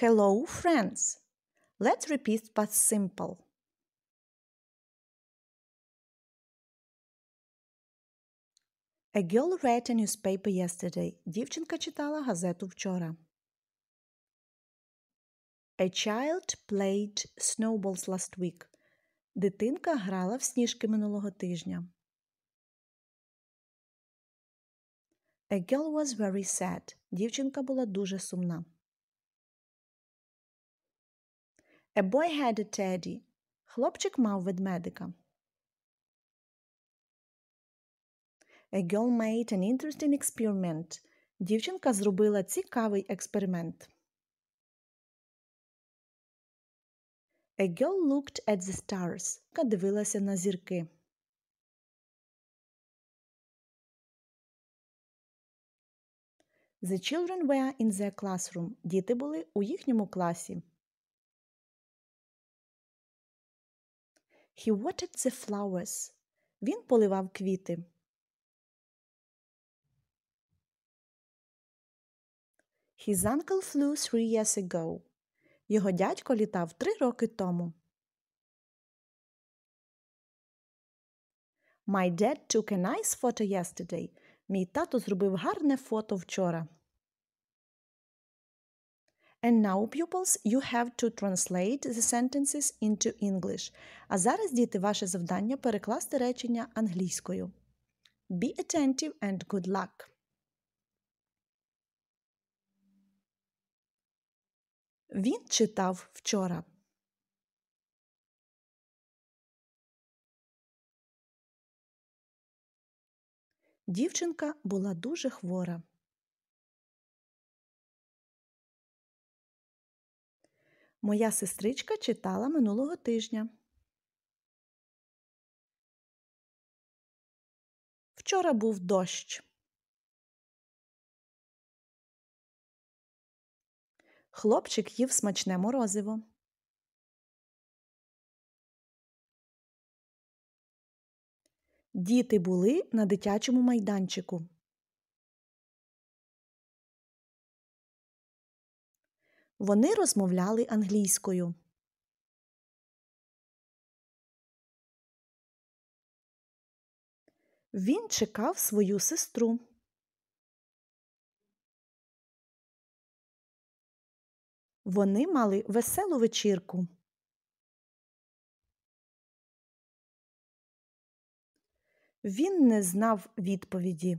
Hello, friends. Let's repeat past simple. A girl read a newspaper yesterday. Дівчинка читала газету вчора. A child played snowballs last week. Дитинка грала в сніжки минулого тижня. A girl was very sad. Дівчинка була дуже сумна. A boy had a teddy. Хлопчик мав ведмедика. A girl made an interesting experiment. Дівчинка зробила цікавий експеримент. A girl looked at the stars. Ка дивилася на зірки. The children were in their classroom. Діти були у їхньому класі. He watered the flowers. Він поливав квіти. His uncle flew three years ago. Його дядько літав три роки тому. My dad took a nice photo yesterday. Мій тато зробив гарне фото вчора. And now, pupils, you have to translate the sentences into English. А зараз, діти, ваше завдання перекласти речення англійською. Be attentive and good luck. Він читав вчора. Дівчинка була дуже хвора. Моя сестричка читала минулого тижня. Вчора був дощ. Хлопчик їв смачне морозиво. Діти були на дитячому майданчику. Вони розмовляли англійською. Він чекав свою сестру. Вони мали веселу вечірку. Він не знав відповіді.